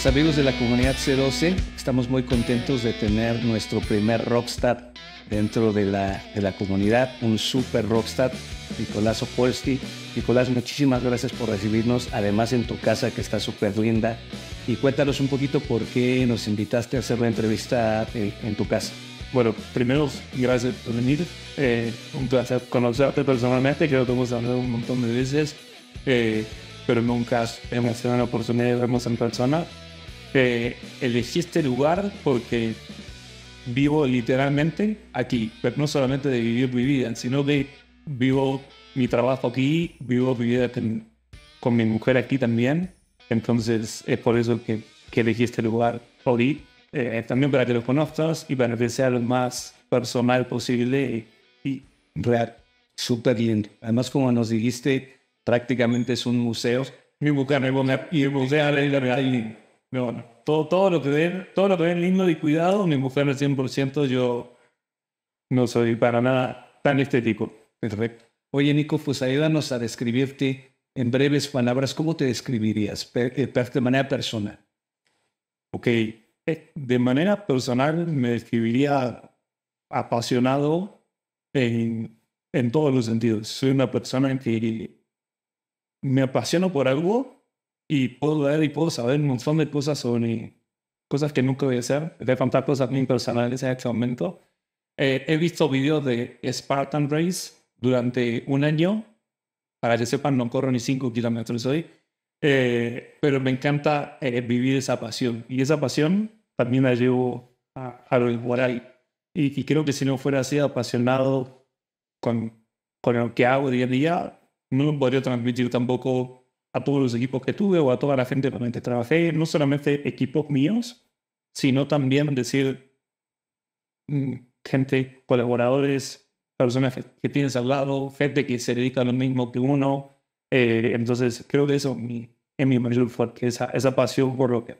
Pues, amigos de la comunidad C12, estamos muy contentos de tener nuestro primer rockstar dentro de la, comunidad, un super rockstar, Nicolás Opolsky. Nicolás, muchísimas gracias por recibirnos, además en tu casa que está súper linda. Y cuéntanos un poquito por qué nos invitaste a hacer la entrevista en, tu casa. Bueno, primero, gracias por venir. Eh, un placer conocerte personalmente, creo que hemos hablado un montón de veces, eh, pero nunca hemos tenido la oportunidad de vernos en persona eh, elegí este lugar porque vivo literalmente aquí, pero no solamente de vivir mi vida, sino que vivo mi trabajo aquí, vivo mi vida con, mi mujer aquí también, entonces es por eso que, que elegí este lugar, hoy eh, también para que lo conozcas y para que sea lo más personal posible y, real. Súper lindo. Además, como nos dijiste, prácticamente es un museo. Mi mujer, a ir a no, Todo, todo, lo que ven, todo lo que ven lindo y cuidado, mi mujer al 100%, yo no soy para nada tan estético. Perfecto. Oye, Nico, pues ayúdanos a describirte en breves palabras. ¿Cómo te describirías eh, de manera personal? Ok. Eh, de manera personal me describiría apasionado en, todos los sentidos. Soy una persona que me apasiono por algo y puedo ver y puedo saber un montón de cosas sobre cosas que nunca voy a hacer, de contar cosas muy personales en este momento. Eh, he visto videos de Spartan Race durante un año. Para que sepan, no corro ni 5 kilómetros hoy. Eh, pero me encanta eh, vivir esa pasión. Y esa pasión también la llevo a, a lo igual. Y, y, creo que si no fuera así apasionado con, con lo que hago día a día, no podría transmitir tampoco a todos los equipos que tuve o a toda la gente con la que trabajé, no solamente equipos míos, sino también decir mm, gente, colaboradores, personas que tienes al lado, gente que se dedica a lo mismo que uno. Eh, entonces, creo que eso es mi, es mi mayor fuerte, esa pasión por lo que.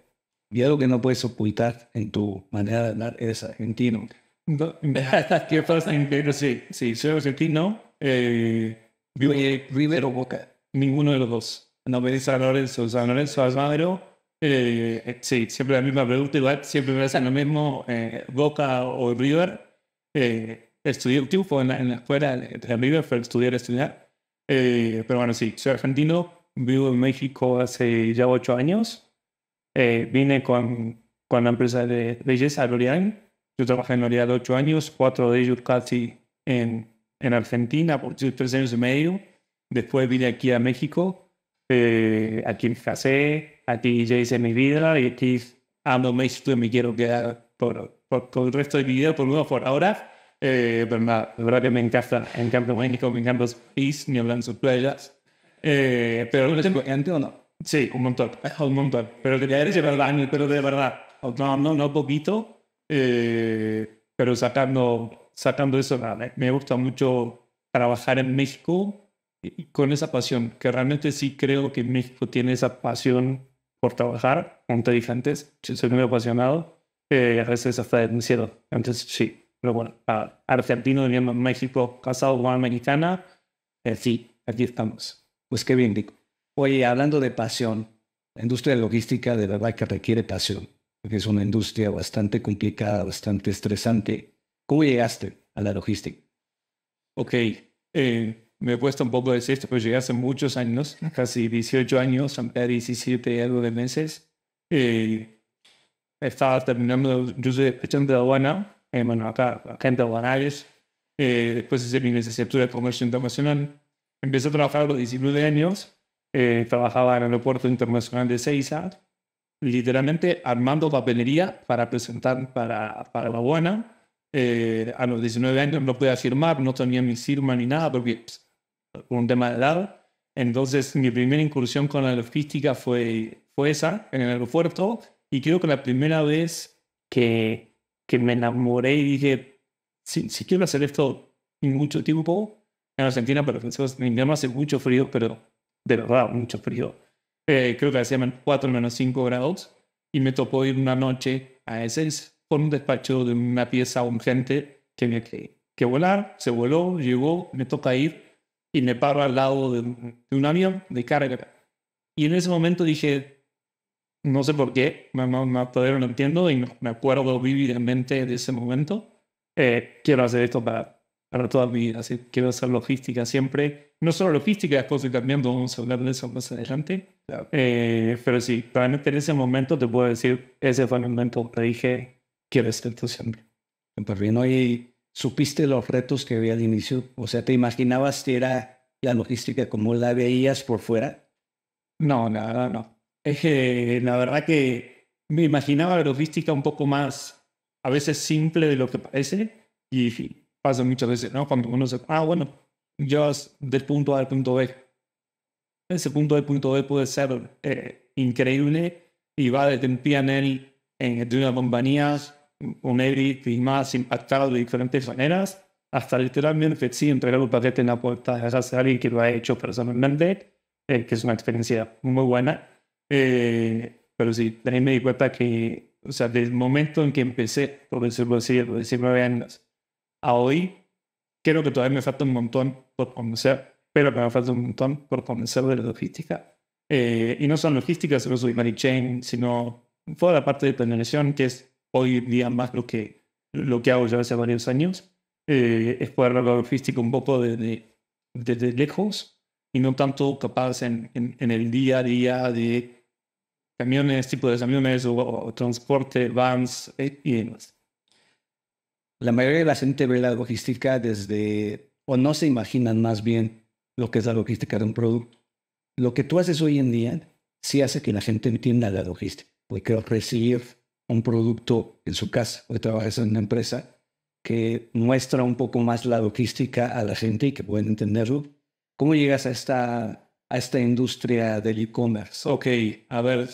Y algo que no puedes ocultar en tu manera de hablar eres argentino. ¿Qué pasa en Sí, sí, soy argentino. Eh, vivo, Boca. Ninguno de los dos. ¿No venís a Lorenzo, San Lorenzo Almagro, eh, eh, sí, siempre la misma pregunta, igual siempre me hacen lo mismo, eh, Boca o River. estudié un tiempo en la, escuela de River, para estudiar, estudiar. pero bueno, sí, soy argentino, vivo en México hace ya ocho años. vine con, con la empresa de belleza Lorian. Yo trabajé en Lorian ocho años, cuatro de ellos casi en, en Argentina, por tres años y medio. Después vine aquí a México eh, aquí casé, aquí ya hice mi vida y aquí amo México y me quiero quedar por, por, el resto de mi vida, por lo menos por ahora. Eh, pero nada, la verdad que me encanta, en encanta México, me encanta su país, me hablan sus playas. Eh, pero lo tengo o no. Sí, un montón, un montón. Pero decir de verdad, pero de verdad. Oh, no, no, no poquito, eh, pero sacando, sacando eso, me gusta mucho trabajar en México con esa pasión, que realmente sí creo que México tiene esa pasión por trabajar, como te dije antes, soy muy apasionado, eh, a veces hasta denunciado, entonces sí, pero bueno, argentino de México, casado con una mexicana, eh, sí, aquí estamos. Pues qué bien, Rico. Oye, hablando de pasión, la industria de logística de verdad que requiere pasión, porque es una industria bastante complicada, bastante estresante. ¿Cómo llegaste a la logística? Ok, eh, me he puesto un poco de esto, pues llegué hace muchos años, casi 18 años, 17 y algo de meses. Eh, estaba terminando, yo soy de aduana, eh, bueno, acá, agente aduanales. Eh, después hice mi licenciatura de comercio internacional. Empecé a trabajar a los 19 años. Eh, trabajaba en el aeropuerto internacional de Seiza, literalmente armando papelería para presentar para, para la aduana. Eh, a los 19 años no podía firmar, no tenía mi firma ni nada, porque pues, un tema de edad. Entonces, mi primera incursión con la logística fue, fue esa, en el aeropuerto. Y creo que la primera vez que, que me enamoré y dije, si, quiero hacer esto mucho tiempo, en Argentina, pero en invierno hace mucho frío, pero de verdad, mucho frío. Eh, creo que hacían 4 menos 5 grados. Y me tocó ir una noche a ese con un despacho de una pieza urgente. Tenía que, que volar, se voló, llegó, me toca ir y me paro al lado de, un avión de carga. Y en ese momento dije, no sé por qué, no, no, no entiendo y me acuerdo vívidamente de ese momento. Eh, quiero hacer esto para, para toda mi vida, quiero hacer logística siempre. No solo logística, después y también vamos a hablar de eso más adelante. Eh, pero sí, realmente en ese momento te puedo decir, ese fue el momento que dije, quiero hacer esto siempre. Pues bien, supiste los retos que había al inicio? O sea, ¿te imaginabas que era la logística como la veías por fuera? No, nada, no. Es que la verdad que me imaginaba la logística un poco más, a veces simple de lo que parece, y pasa muchas veces, ¿no? Cuando uno se, ah, bueno, yo del punto A al punto B. Ese punto A al punto B puede ser eh, increíble y va desde un PNL en, de una compañía un edit y más impactado de diferentes maneras, hasta literalmente sí entregar un paquete en la puerta casa a alguien que lo ha hecho personalmente, eh, que es una experiencia muy buena. Eh, pero sí, también me di cuenta que, o sea, desde el momento en que empecé, por decirlo así, por 19 años, a hoy, creo que todavía me falta un montón por conocer, pero me falta un montón por conocer de la logística. Eh, y no son logísticas, solo soy chain, sino toda la parte de planeación, que es hoy día más lo que, lo que hago ya hace varios años, eh, es poder hablar la logística un poco desde de, lejos y no tanto capaz en, en, el día a día de camiones, tipo de camiones o, transporte, vans eh, y demás. La mayoría de la gente ve la logística desde, o no se imaginan más bien lo que es la logística de un producto. Lo que tú haces hoy en día sí hace que la gente entienda la logística, porque recibir un producto en su casa. o trabajas en una empresa que muestra un poco más la logística a la gente y que pueden entenderlo. ¿Cómo llegas a esta, a esta industria del e-commerce? Ok, a ver,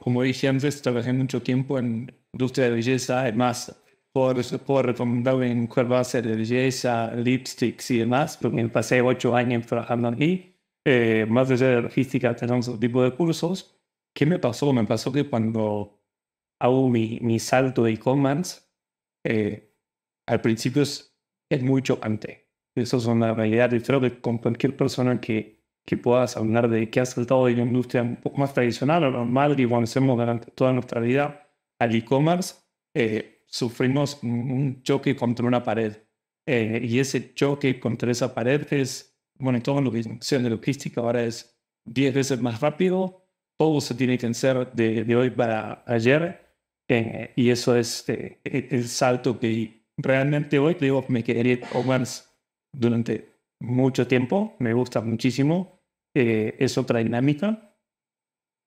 como dije antes, trabajé mucho tiempo en industria de belleza, además, por, por recomendarme en ser de belleza, lipsticks y demás, porque pasé ocho años trabajando aquí. Eh, más de de logística, tenemos otro tipo de cursos. ¿Qué me pasó? Me pasó que cuando hago mi, salto de e-commerce, eh, al principio es, es muy chocante. Eso es una realidad. Y creo que con cualquier persona que, que puedas hablar de que ha saltado de una industria un poco más tradicional o normal que conocemos durante toda nuestra vida al e-commerce, eh, sufrimos un choque contra una pared. Eh, y ese choque contra esa pared es, bueno, todo lo que sea de logística ahora es 10 veces más rápido, todo se tiene que hacer de, de hoy para ayer eh, y eso es eh, e-, el salto que realmente hoy, digo, me quedaría con durante mucho tiempo. Me gusta muchísimo. Eh, es otra dinámica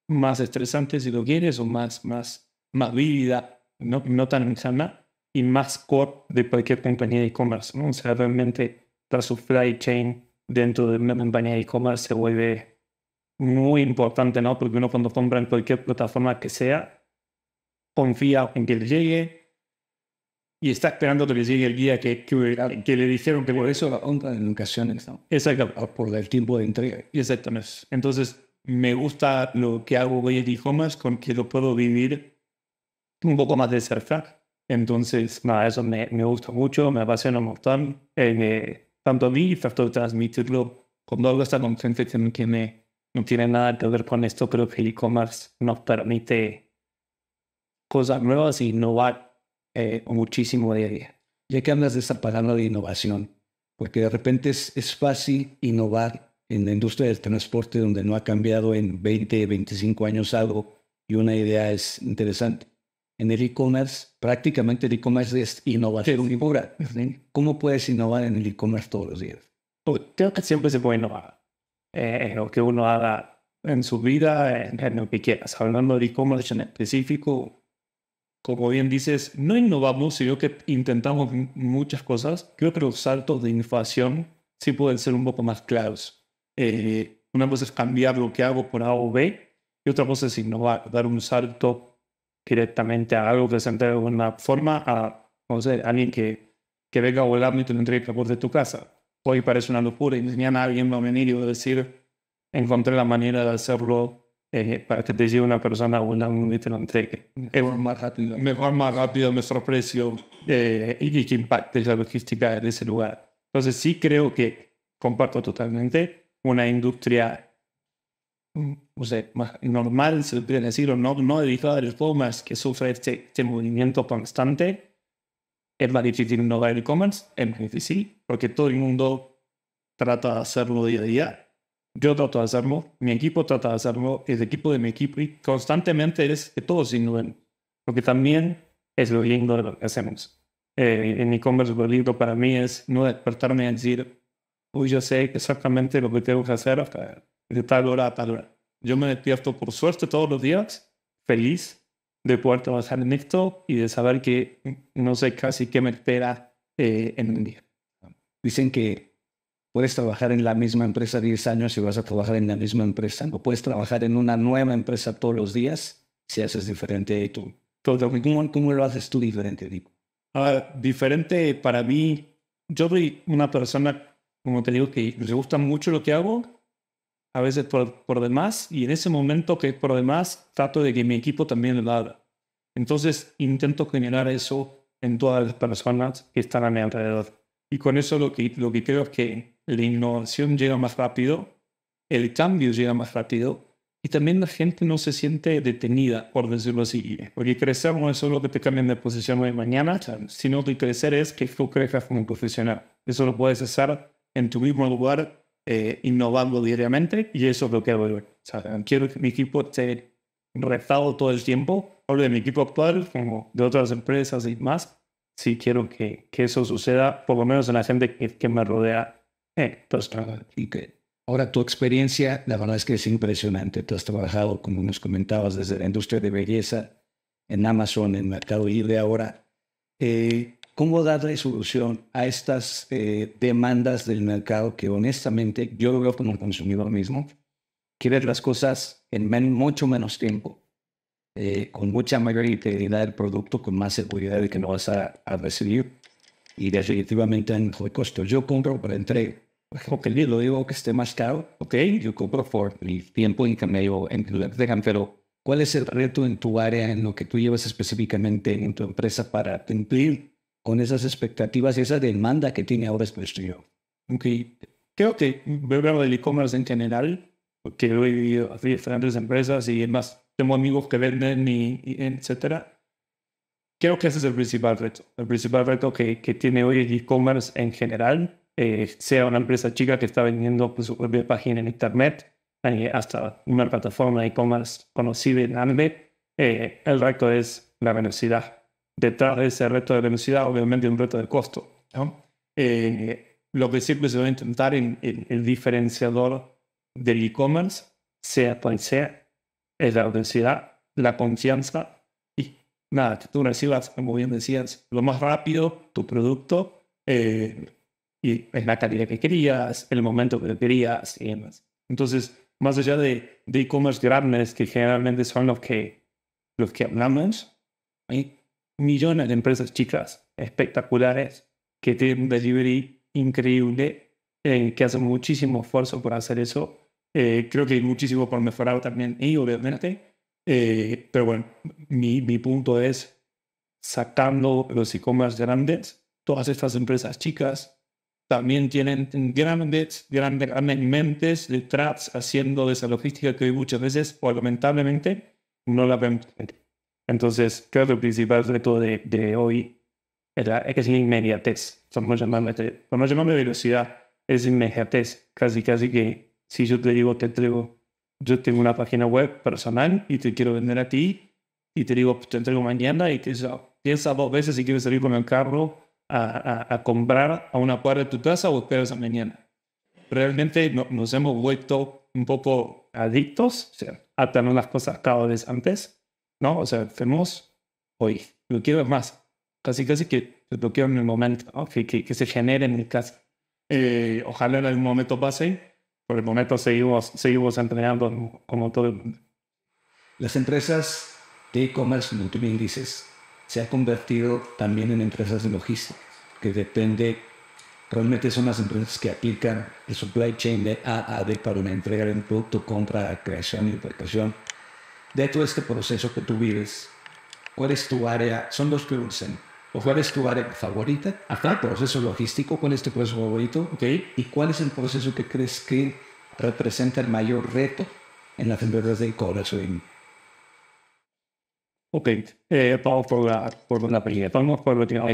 más estresante, si lo quieres, o más, más, más vívida, no, no tan sana y más core de cualquier compañía de e-commerce. ¿no? O sea, realmente la supply chain dentro de una compañía de e-commerce se vuelve muy importante, ¿no? Porque uno cuando compra en cualquier plataforma que sea, confía en que le llegue y está esperando que le llegue el día que, que, le dijeron que por eso la onda de educación es ah, Por el tiempo de entrega. Exactamente. Entonces, me gusta lo que hago hoy en e-commerce, con que lo puedo vivir un poco más de cerca. Entonces, nada, eso me, me gusta mucho, me apasiona un montón. Eh, tanto a mí, trato de transmitirlo cuando hago esta con que que no tiene nada que ver con esto, pero que e-commerce nos permite cosas nuevas e innovar eh, muchísimo día a día. Ya que hablas de esta palabra de innovación, porque de repente es, fácil innovar en la industria del transporte donde no ha cambiado en 20, 25 años algo y una idea es interesante. En el e-commerce, prácticamente el e-commerce es innovación ¿Cómo puedes innovar en el e-commerce todos los días? Pues, creo que siempre se puede innovar eh, en lo que uno haga en su vida, en, en lo que quieras. Hablando de e-commerce en específico, como bien dices, no innovamos, sino que intentamos muchas cosas. Creo que los saltos de innovación sí pueden ser un poco más claros. Eh, una cosa es cambiar lo que hago por A o B y otra cosa es innovar, dar un salto directamente a algo que se entrega de una forma a, alguien que, que venga a volarme y te lo entregue por de tu casa. Hoy parece una locura y mañana alguien va a venir y va a decir, encontré la manera de hacerlo para que te llegue una persona una un y te lo entregue. Mejor más rápido. Mejor más rápido, precio eh, y que impacte la logística de ese lugar. Entonces sí creo que comparto totalmente una industria mm, o sea, más normal, se puede decir, o no, no dedicada al e-commerce que sufre este, este, movimiento constante, es más difícil innovar e-commerce, es más difícil, porque todo el mundo trata de hacerlo día a día yo trato de hacerlo, mi equipo trata de hacerlo, el equipo de mi equipo y constantemente es que todos innoven, porque también es lo lindo de lo que hacemos. Eh, en e-commerce lo lindo para mí es no despertarme y decir, hoy yo sé exactamente lo que tengo que hacer hasta de tal hora a tal hora. Yo me despierto por suerte todos los días, feliz de poder trabajar en esto y de saber que no sé casi qué me espera eh, en un día. Dicen que Puedes trabajar en la misma empresa 10 años y vas a trabajar en la misma empresa. O puedes trabajar en una nueva empresa todos los días si haces diferente tú. ¿Cómo, cómo lo haces tú diferente, Nico? Ah, diferente para mí. Yo soy una persona, como te digo, que me gusta mucho lo que hago, a veces por, por demás, y en ese momento que por demás trato de que mi equipo también lo haga. Entonces intento generar eso en todas las personas que están a mi alrededor. Y con eso lo que, lo que creo es que la innovación llega más rápido, el cambio llega más rápido y también la gente no se siente detenida, por decirlo así. Porque crecer no es solo que te cambien de posición hoy mañana, sino que crecer es que tú crezcas como profesional. Eso lo puedes hacer en tu mismo lugar, eh, innovando diariamente, y eso es lo que voy quiero que mi equipo esté rezado todo el tiempo. Hablo de mi equipo actual, como de otras empresas y más. Sí quiero que, eso suceda, por lo menos en la gente que, que me rodea y que ahora tu experiencia, la verdad es que es impresionante. Tú has trabajado, como nos comentabas, desde la industria de belleza, en Amazon, en Mercado Libre ahora. Eh, ¿Cómo darle solución a estas eh, demandas del mercado que honestamente yo lo veo como consumidor mismo? quiere las cosas en mucho menos tiempo, eh, con mucha mayor integridad del producto, con más seguridad de que no vas a recibir y definitivamente en fue costo. Yo compro para entrega. Ok, lo digo que esté más caro, ok, yo compro por mi tiempo y que me dejan, pero ¿cuál es el reto en tu área, en lo que tú llevas específicamente en tu empresa para cumplir con esas expectativas y esa demanda que tiene ahora este estudio? Ok, creo que veo el e-commerce en general, porque lo he vivido en diferentes empresas y además tengo amigos que venden y, y etcétera creo que ese es el principal reto. El principal reto que, tiene hoy el e-commerce en general, eh, sea una empresa chica que está vendiendo pues, su propia página en Internet, hasta una plataforma de e-commerce conocida en Android, eh, el reto es la velocidad. Detrás de ese reto de velocidad, obviamente, un reto de costo. Eh, lo que siempre se va a intentar en, en el diferenciador del e-commerce, sea cual sea, es la velocidad, la confianza nada, que tú recibas, como bien decías, lo más rápido tu producto eh, y en la calidad que querías, en el momento que querías y demás. Entonces, más allá de e-commerce grandes, que generalmente son los que, los que hablamos, hay millones de empresas chicas espectaculares que tienen un delivery increíble, eh, que hacen muchísimo esfuerzo por hacer eso. Eh, creo que hay muchísimo por mejorar también y obviamente eh, pero bueno, mi, mi, punto es sacando los e-commerce grandes, todas estas empresas chicas también tienen grandes, grandes, grandes mentes traps haciendo de esa logística que hoy muchas veces, o lamentablemente, no la ven. Entonces, creo que el principal reto de, hoy es la, es inmediatez. Vamos a llamarle velocidad, es inmediatez. Casi, casi que si yo te digo, te entrego yo tengo una página web personal y te quiero vender a ti y te digo, te entrego mañana y te oh, piensa dos veces si quieres salir con el carro a, a, comprar a una parte de tu casa o esperas a mañana. Realmente nos hemos vuelto un poco adictos, o sea, a tener las cosas cada vez antes, ¿no? O sea, tenemos hoy, lo quiero más, casi casi que lo quiero en el momento, que, que, se genere en el caso. Eh, ojalá en algún momento pase, por el momento seguimos, seguimos entrenando como todo el mundo. Las empresas de e-commerce, como tú dices, se han convertido también en empresas de logística, que depende, realmente son las empresas que aplican el supply chain de A a para una entrega de un producto, compra, creación y fabricación. De todo este proceso que tú vives, ¿cuál es tu área? Son los que preguntas o cuál es tu área favorita, acá proceso logístico, cuál es tu proceso favorito y cuál es el proceso que crees que representa el mayor reto en las empresas de corazón. Ok, eh, vamos por la, por la primera, vamos por la primera.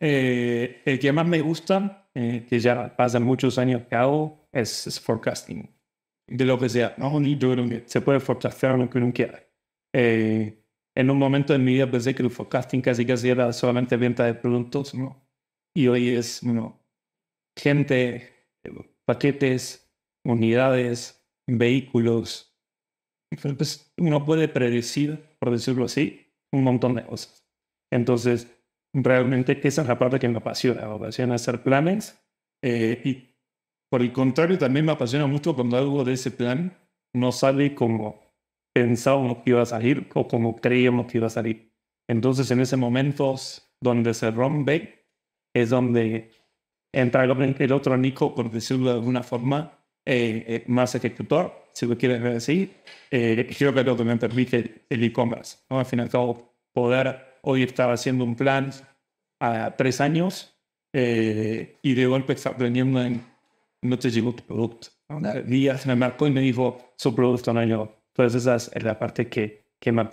Eh, el que más me gusta, eh, que ya pasan muchos años que hago, es, forecasting. De lo que sea, no, ni que se puede forecastar lo que uno quiera. Eh, en un momento de mi vida pensé que el forecasting casi casi era solamente venta de productos, ¿no? Y hoy es, ¿no? Gente, paquetes, unidades, vehículos. Entonces, pues, uno puede predecir, por decirlo así, un montón de cosas. Entonces, realmente esa es la parte que me apasiona. Me apasiona hacer planes. Eh, y por el contrario, también me apasiona mucho cuando algo de ese plan no sale como pensábamos que iba a salir o como creíamos que iba a salir. Entonces, en ese momento donde se rompe, es donde entra el otro Nico, por decirlo de alguna forma, eh, eh, más ejecutor, si lo quieres decir. Eh, creo que lo que me permite el e-commerce. ¿no? Al final, poder hoy estar haciendo un plan a tres años eh, y de golpe estar teniendo en no te llegó tu producto. Díaz me marcó y me dijo, su producto no llegó entonces esa es la parte que, que me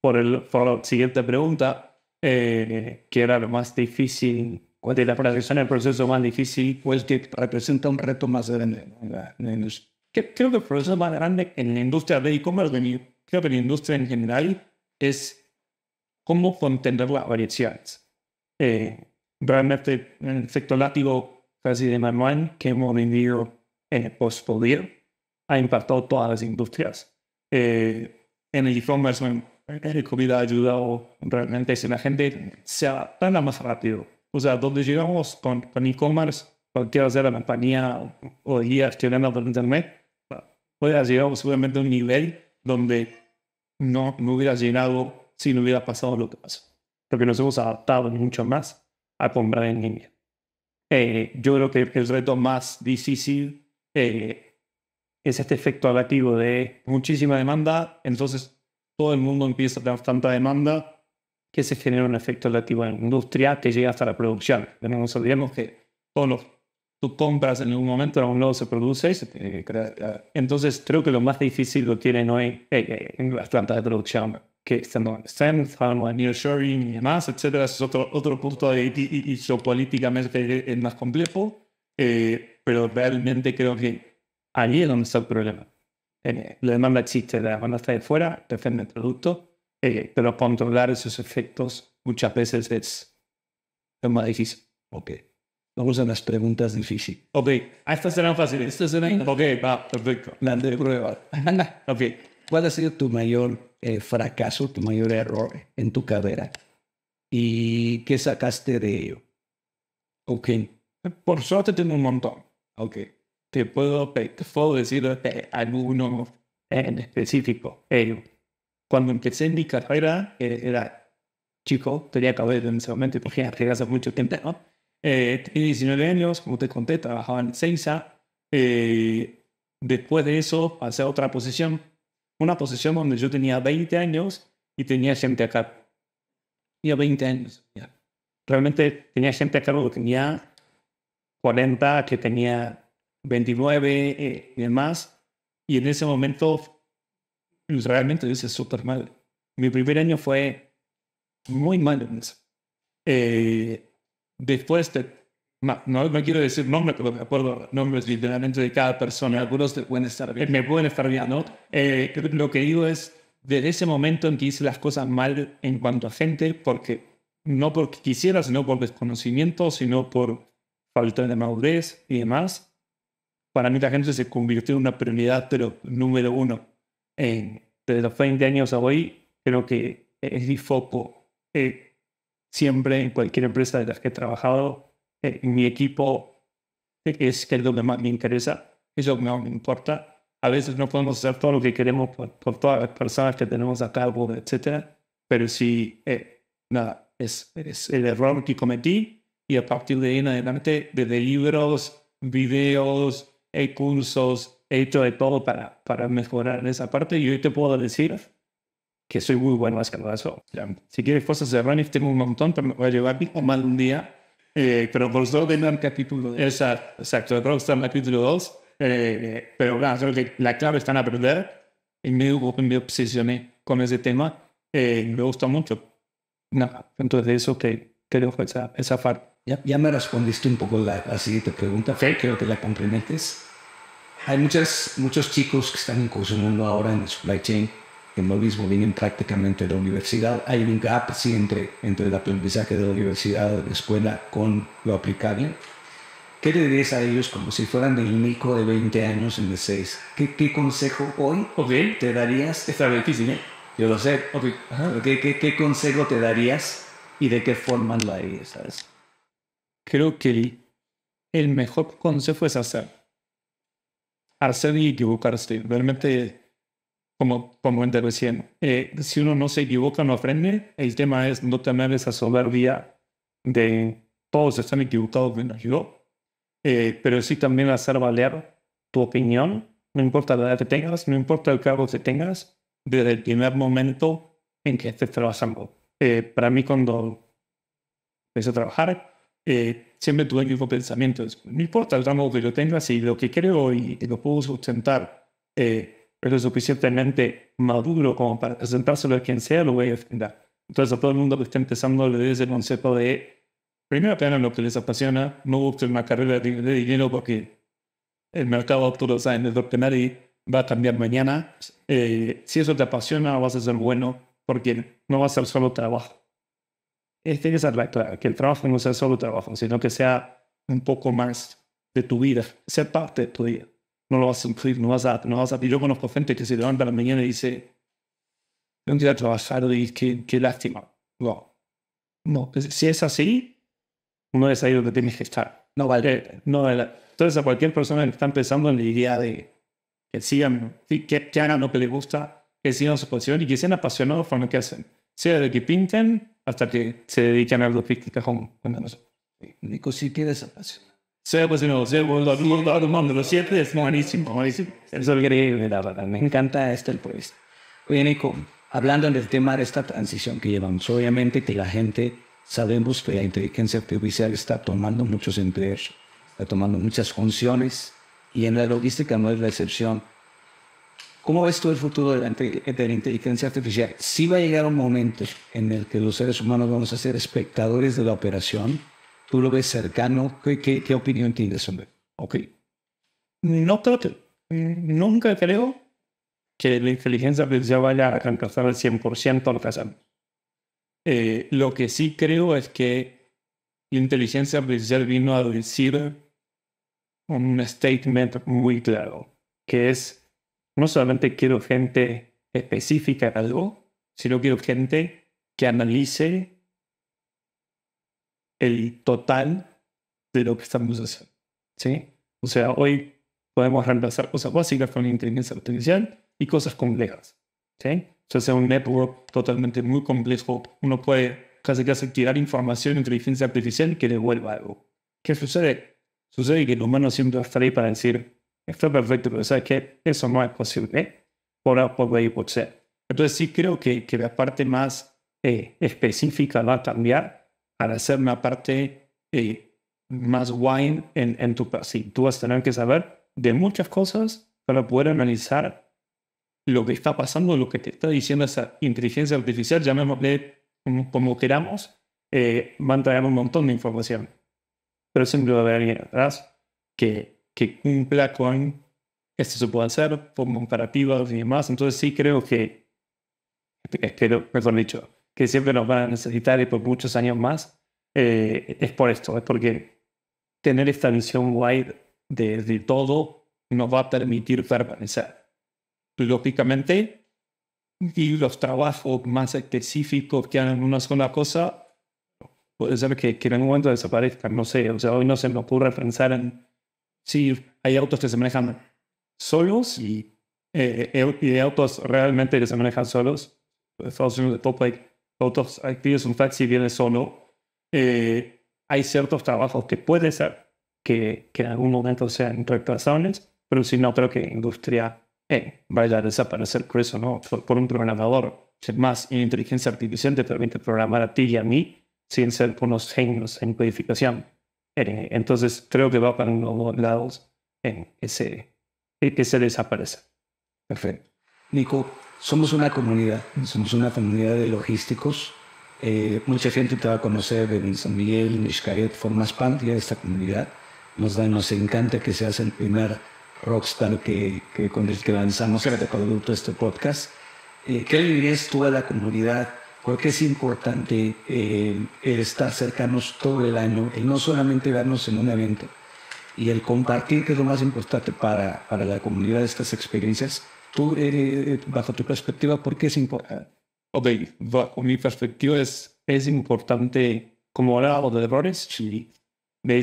Por, el, por la siguiente pregunta, eh, que era lo más difícil ¿Cuál es la progresión el proceso más difícil, pues que representa un reto más grande en la, industria. Creo que el proceso más grande en la industria de e-commerce, creo que en la industria en general, es cómo contener las variaciones. Eh, realmente en el efecto látigo casi de manual que hemos vivido en eh, el post ha impactado todas las industrias. Eh, en el e-commerce, el COVID ha ayudado realmente que la gente se adapta más rápido. O sea, donde llegamos con, con e-commerce, cualquiera sea la compañía o guía gestionando por internet, puede llegar seguramente a un nivel donde no, hubiera llegado si no hubiera pasado lo que pasó. Porque nos hemos adaptado mucho más a comprar en línea. Eh, yo creo que el reto más difícil eh, es este efecto relativo de muchísima demanda, entonces todo el mundo empieza a tener tanta demanda que se genera un efecto relativo en la industria que llega hasta la producción. No nos olvidemos que todos tus compras en algún momento, en algún lado se produce y se tiene eh, Entonces creo que lo más difícil lo tienen hoy eh, eh, en las plantas de producción, que están en SEM, están en nearshoring y demás, etcétera. Es otro, otro punto de, y, geopolíticamente es más complejo, pero realmente creo que Allí es donde está el problema. Eh, lo la no existe, la demanda está de fuera, defiende el producto, eh, pero controlar esos efectos muchas veces es más difícil. Ok. Vamos a las preguntas difíciles. Ok, ah, estas serán fáciles. Estas serán. Ok, va, perfecto. Las de prueba. ok. ¿Cuál ha sido tu mayor eh, fracaso, tu mayor error en tu carrera? ¿Y qué sacaste de ello? Ok. Por suerte tengo un montón. Ok puedo, puedo decir eh, alguno en específico. Eh, cuando empecé mi carrera, eh, era chico, tenía haber en ese momento, porque ya hace mucho tiempo, ¿no? tenía 19 años, como te conté, trabajaba en Seiza. después de eso, pasé a otra posición, una posición donde yo tenía 20 años y tenía gente acá. Tenía 20 años. Realmente tenía gente acá que tenía 40, que tenía 29 eh, y demás. Y en ese momento, realmente realmente hice súper mal. Mi primer año fue muy mal. Eh, después de, no, quiero decir nombres, pero me acuerdo nombres literalmente de cada persona. Algunos estar bien, me pueden estar bien, ¿no? Eh, lo que digo es, desde ese momento en que hice las cosas mal en cuanto a gente, porque no porque quisiera, sino por desconocimiento, sino por falta de madurez y demás, para mí la gente se convirtió en una prioridad, pero número uno. Eh, desde los 20 años a hoy, creo que es mi foco. Eh, siempre en cualquier empresa de las que he trabajado, eh, en mi equipo es que es donde más me interesa, Eso me importa. A veces no podemos hacer todo lo que queremos por, todas las personas que tenemos a cargo, etc. Pero sí, nada, es, es el error que cometí y a partir de ahí en adelante, desde libros, videos, he cursos, he hecho de todo para, para mejorar esa parte y hoy te puedo decir que soy muy bueno haciendo eso. si quieres cosas de running, tengo un montón, me voy a llevar mal un día. Eh, pero por eso de el capítulo 2. Exacto, exacto, está en capítulo 2. Eh, pero claro, que la clave está en aprender. Y me, me obsesioné con ese tema. Eh, me gusta mucho. entonces eso que creo que esa, esa parte. Ya, me respondiste un poco la, la siguiente pregunta, Fer, creo que la comprometes hay muchas, muchos chicos que están incursionando ahora en el supply chain que no mismo vienen prácticamente de la universidad. Hay un gap sí, entre, el aprendizaje de la universidad, de la escuela, con lo aplicable. ¿Qué le dirías a ellos como si fueran del Nico de 20 años en el 6? ¿Qué, consejo hoy bien te darías? Está difícil, ¿eh? Yo lo sé. ¿Qué, consejo te darías y de qué forma lo harías? Creo que el mejor consejo es hacer hacer y equivocarse. Realmente, como, como en recién, eh, si uno no se equivoca, no aprende. El tema es no tener esa soberbia de todos están equivocados me ayudó Eh, pero sí también hacer valer tu opinión, no importa la edad que tengas, no importa el cargo que tengas, desde el primer momento en que estés trabajando. Eh, para mí, cuando empecé a trabajar, eh, siempre tuve el mismo pensamiento. no importa el ramo que yo tenga, si lo que creo y, lo puedo sustentar pero eh, es suficientemente maduro como para presentárselo a quien sea, lo voy a defender. Entonces a todo el mundo que está empezando le des el concepto de, primero aprendan lo que les apasiona, no busquen una carrera de, dinero porque el mercado, tú lo sabes, el que va a cambiar mañana. Eh, si eso te apasiona, vas a ser bueno porque no va a ser solo trabajo es que que el trabajo no sea solo trabajo, sino que sea un poco más de tu vida, sea parte de tu vida. No lo vas a cumplir, no vas a... No vas a yo conozco gente que se levanta la mañana y dice, no quiero trabajar y qué, qué lástima. No. No, si es así, uno es ahí donde tienes que estar. No vale. Eh, no Entonces a cualquier persona que está empezando en la idea de que sigan, que, hagan lo que les gusta, que sigan su posición y que sean apasionados por lo que hacen. Sea de que pinten, hasta que se dedican a los piques cajón. Nico, si quieres apasionar. Sebas, pues, no, Sebas, el mundo los siete es buenísimo, la verdad. Me encanta este el pues. Oye, Nico, hablando del tema de esta transición que llevamos, obviamente que la gente, sabemos que la inteligencia artificial está tomando muchos empleos, está tomando muchas funciones y en la logística no es la excepción ¿Cómo ves tú el futuro de la, inteligencia artificial? ¿Sí va a llegar un momento en el que los seres humanos vamos a ser espectadores de la operación? ¿Tú lo ves cercano? ¿Qué, qué, opinión tienes sobre Ok. No creo nunca creo que la inteligencia artificial vaya a alcanzar el 100% lo que hacemos. Eh, lo que sí creo es que la inteligencia artificial vino a decir un statement muy claro, que es no solamente quiero gente específica en algo, sino quiero gente que analice el total de lo que estamos haciendo. ¿sí? O sea, hoy podemos reemplazar cosas básicas con inteligencia artificial y cosas complejas. ¿sí? O sea, es un network totalmente muy complejo, uno puede casi casi tirar información de inteligencia artificial que devuelva algo. ¿Qué sucede? Sucede que el humano siempre está ahí para decir, está perfecto pero ¿sabes que eso no es posible ¿eh? por, por por ser. Entonces sí creo que, que la parte más eh, específica va a cambiar al hacerme una parte eh, más wine en, en tu sí, Tú vas a tener que saber de muchas cosas para poder analizar lo que está pasando, lo que te está diciendo esa inteligencia artificial, llamémosle como, como queramos, van a traer un montón de información. Pero siempre va a haber alguien atrás que que cumpla con esto se puede hacer, para comparativas y demás. Entonces sí creo que, espero, mejor dicho, que siempre nos van a necesitar y por muchos años más, eh, es por esto, es porque tener esta visión wide de, todo nos va a permitir permanecer. Lógicamente, y los trabajos más específicos que hagan una sola cosa, puede ser que, que en algún momento desaparezcan, no sé, o sea, hoy no se me ocurre pensar en si hay autos que se manejan solos y, eh, eh, autos realmente que se manejan solos. Pues, Estados Unidos de top, autos activos, un taxi viene solo. Eh, hay ciertos trabajos que puede ser que, en algún momento sean reemplazables, pero si no, creo que industria eh, vaya a desaparecer por eso, ¿no? Por, por un programador. Más inteligencia artificial te permite programar a ti y a mí sin ser unos genios en codificación entonces creo que va para los lados en ese, que se desaparece. Perfecto. Nico, somos una comunidad, somos una comunidad de logísticos. Eh, mucha gente te va a conocer en San Miguel, en Formaspant formas parte de esta comunidad. Nos, da, nos encanta que seas el primer rockstar que, que con el que lanzamos el producto este podcast. Eh, ¿Qué dirías tú a la comunidad? porque es importante eh, estar cercanos todo el año, y no solamente vernos en un evento, y el compartir, que es lo más importante para, para la comunidad, estas experiencias. Tú, bajo tu perspectiva, ¿por qué es importante? Ok, bajo mi perspectiva es, es importante, como hablábamos de errores, sí, me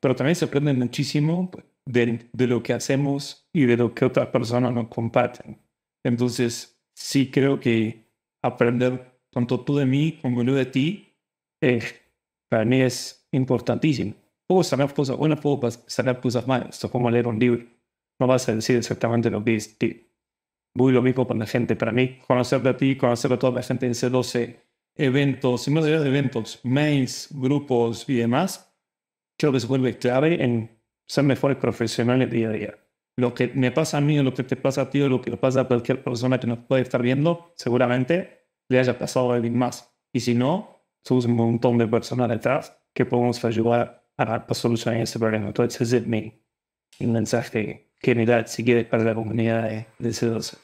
pero también se aprende muchísimo de, de lo que hacemos y de lo que otras personas nos comparten. Entonces, sí creo que aprender tanto tú de mí como yo de ti, eh, para mí es importantísimo. Puedo saber cosas buenas, puedo saber cosas malas. Esto es como leer un libro. No vas a decir exactamente lo que es. ti. Voy lo mismo con la gente. Para mí, conocer de ti, conocer a toda la gente en C12, eventos, más de eventos, mails, grupos y demás, creo que se vuelve clave en ser mejores profesionales día a día. Lo que me pasa a mí, lo que te pasa a ti, lo que pasa a cualquier persona que nos puede estar viendo, seguramente le haya pasado a alguien más. Y si no, somos un montón de personas detrás que podemos ayudar a, solucionar ese problema. Entonces, ese es mi mensaje general, si quieres, para la comunidad de, C12.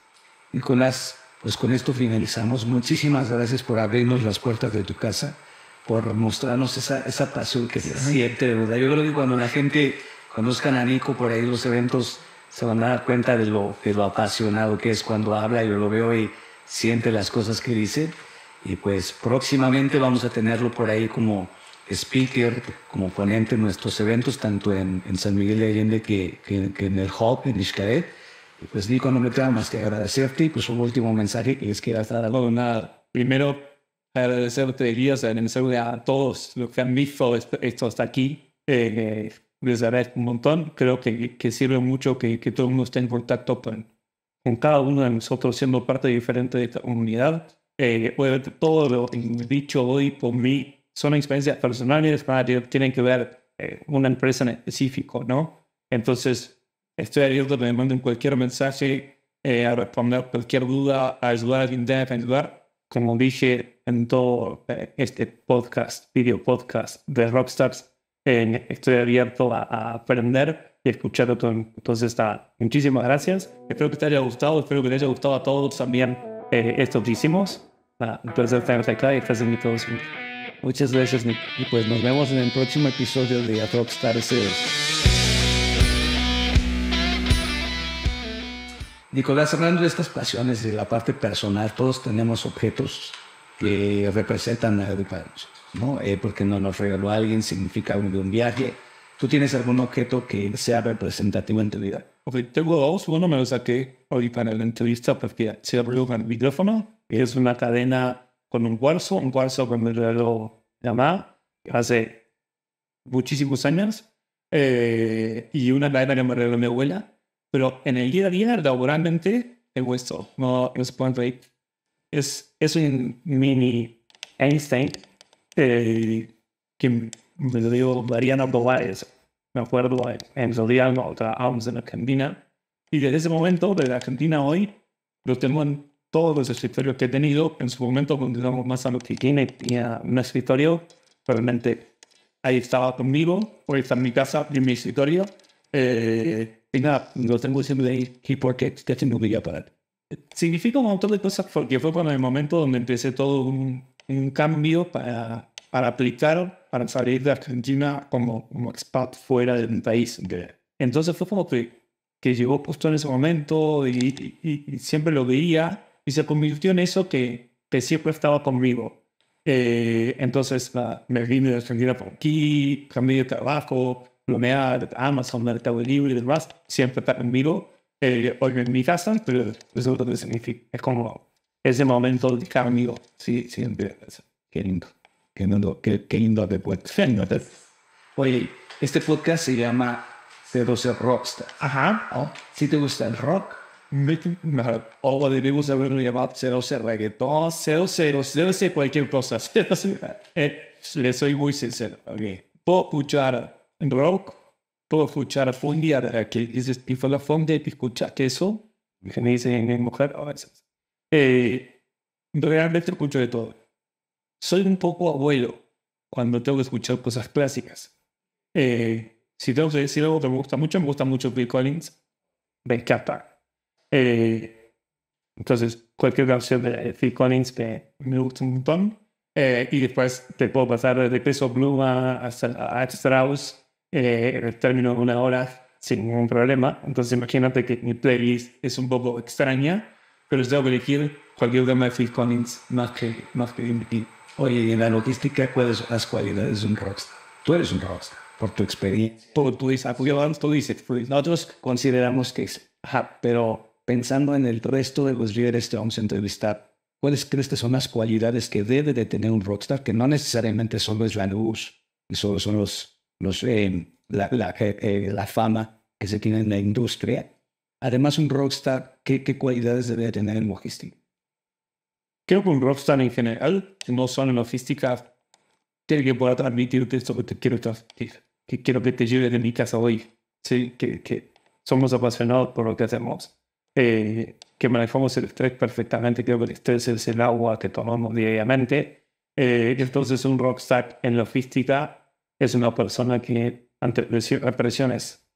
Nicolás, pues con esto finalizamos. Muchísimas gracias por abrirnos las puertas de tu casa, por mostrarnos esa, esa pasión que se siente, de verdad. Yo creo que cuando la gente conozca a Nico por ahí los eventos, se van a dar cuenta de lo, de lo apasionado que es cuando habla, yo lo veo y siente las cosas que dice y pues próximamente vamos a tenerlo por ahí como speaker, como ponente en nuestros eventos, tanto en, en San Miguel de Allende que, que, en el Hub, en Iscaret. Y pues Nico, no me queda más que agradecerte y pues un último mensaje que les que dar. nada. Primero, agradecerte, Elías, agradecerle a todos los que han visto esto, hasta aquí. Eh, eh, les agradezco un montón. Creo que, que sirve mucho que, que todo el mundo esté en contacto con, con cada uno de nosotros siendo parte diferente de esta comunidad. Eh, todo lo dicho hoy por mí son experiencias personales, tienen que ver con eh, una empresa en específico, ¿no? Entonces, estoy abierto, me manden cualquier mensaje, eh, a responder cualquier duda, a ayudar a alguien, ayudar. Como dije en todo eh, este podcast, video podcast de Rockstars, estoy abierto a aprender y escuchar todo. Entonces, está, muchísimas gracias. Espero que te haya gustado, espero que les haya gustado a todos también eh, esto que hicimos. Ah, entonces y todos Muchas gracias, Y pues nos vemos en el próximo episodio de Rockstar Series. Nicolás, hablando de estas pasiones de la parte personal, todos tenemos objetos que representan a ¿no? Eh, porque nos regaló regaló alguien, significa un viaje, ¿Tú tienes algún objeto que sea representativo en tu vida? tengo dos. Uno me lo saqué hoy para la entrevista porque se abrió con el micrófono. Es una cadena con un cuarzo, un cuarzo que me lo mamá hace muchísimos años. Eh, y una cadena que me regaló mi abuela. Pero en el día a día, laboralmente, esto. No es Es, es un mini Einstein eh, que me lo digo, Mariana Gómez, me acuerdo, en realidad no, trabajábamos en Argentina, y desde ese momento, desde Argentina hoy, lo tengo en todos los escritorios que he tenido, en su momento continuamos más a lo que tiene, tenía un escritorio, probablemente ahí estaba conmigo, hoy está en mi casa, en mi escritorio, eh, y nada, lo tengo siempre ahí, y porque Que tengo que para él. Significa un montón de cosas porque fue cuando el momento donde empecé todo un cambio para para aplicar para salir de Argentina como, como expat fuera del país. Entonces fue como que, que llegó justo en ese momento y, siempre lo veía y se convirtió en eso que, que siempre estaba conmigo. Eh, entonces ah, me vine de Argentina por aquí, cambié de trabajo, lo me Amazon, Mercado Libre y demás, siempre está conmigo. Eh, hoy en mi casa, pero eso es significa, es como ese momento de cambio, sí, siempre Qué lindo que, no lo, que, te puede Oye, este podcast se llama 00 Rockstar. Ajá. Si te gusta el rock, o deberíamos debemos haberlo llamado cero reggaetón, 00, cualquier cosa. Eh, le soy muy sincero. Okay. Puedo escuchar rock, puedo escuchar fundiar, que dices, y fue la forma de escuchar eso. Me dice mi mujer, a oh, veces. Eh, realmente escucho de todo soy un poco abuelo cuando tengo que escuchar cosas clásicas. Eh, si tengo que decir algo que me gusta mucho, me gusta mucho Bill Collins. Me encanta. Eh, entonces, cualquier canción de Phil Collins me, gusta un montón. Eh, y después te puedo pasar de Peso Pluma hasta a Strauss en el término de una hora sin ningún problema. Entonces, imagínate que mi playlist es un poco extraña, pero tengo que elegir cualquier tema de Phil Collins más que, más que Oye, y en la logística, ¿cuáles son las cualidades de un rockstar? Tú eres un rockstar, por tu experiencia. Por tu ah, tú dices, nosotros consideramos que es, pero pensando en el resto de los líderes que vamos a entrevistar, ¿cuáles crees que son las cualidades que debe de tener un rockstar? Que no necesariamente solo es la luz, solo son los, los em, la, la, eh, la fama que se tiene en la industria. Además, un rockstar, ¿qué, cualidades debe tener en logística? creo que un rockstar en general, no solo en física, tiene que poder transmitirte esto que te quiero transmitir, que quiero que te lleve de mi casa hoy, ¿sí? que, que somos apasionados por lo que hacemos, eh, que manejamos el estrés perfectamente, creo que el estrés es el agua que tomamos diariamente. Eh, entonces un rockstar en física es una persona que ante presiones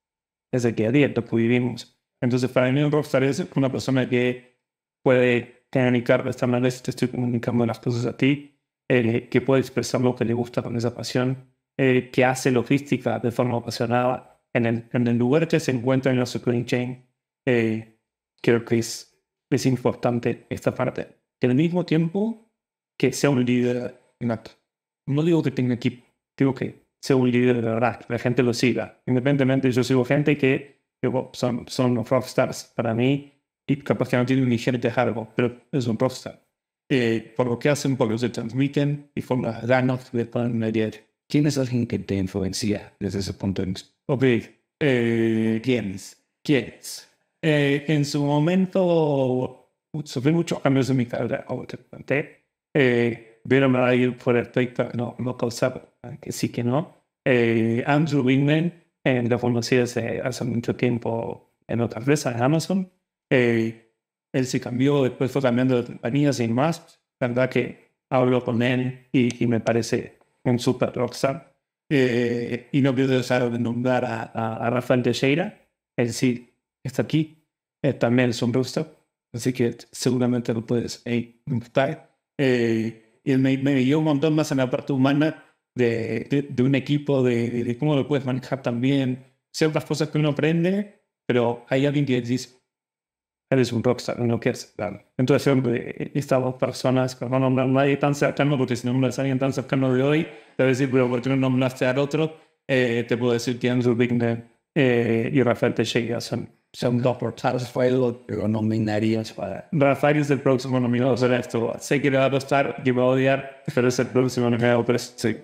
es el que a día vivimos. Entonces para mí un rockstar es una persona que puede comunicar si te estoy comunicando las cosas a ti, eh, que puede expresar lo que le gusta con esa pasión, eh, que hace logística de forma apasionada en el, en el lugar que se encuentra en la supply chain. Eh, creo que es, es importante esta parte. que al mismo tiempo, que sea un líder No digo que tenga equipo, digo que sea un líder de verdad, que la gente lo siga. Independientemente, yo sigo gente que son, son los stars para mí y capaz que no tiene un ingente hardware, pero es un rockstar. Eh, por lo que hacen, por lo que se transmiten y por las ganas que le ponen ¿Quién es alguien que te influencia desde ese punto de vista? Ok, eh, ¿quién es? ¿Quién es? Eh, en su momento sufrí muchos cambios en mi carrera, como te conté. Eh, vieron a ir por el peito, no, no causaba, ah, que sí que no. Andrew Wingman, lo conocí hace, hace mucho tiempo en otra empresa, en Amazon. Eh, él se cambió, después fue cambiando de compañías sin más. La verdad que hablo con él y, me parece un super rockstar. Eh, y no quiero dejar de nombrar a, a, Rafael Teixeira. Él sí está aquí. Eh, también es un Así que seguramente lo puedes encontrar. y me, me dio un montón más en la parte humana de, un equipo, de, de, cómo lo puedes manejar también. Ciertas cosas que uno aprende, pero hay alguien que dice, eres un rockstar, no quieres Entonces siempre eh, he estado personas que no nombran a nadie tan cercano, porque si nombras a alguien tan cercano de hoy, te voy a decir, pero ¿por qué no nombraste al otro? Eh, te puedo decir que Andrew big eh, y Rafael Teixeira son, son dos portadas. ¿Fue lo que nominarías para...? Rafael es el próximo nominado será esto. Sé que le va a gustar, que va a odiar, pero es el próximo nominado, pero sí.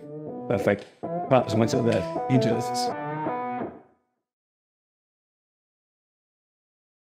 Perfecto. Vamos, muchas gracias. Muchas gracias.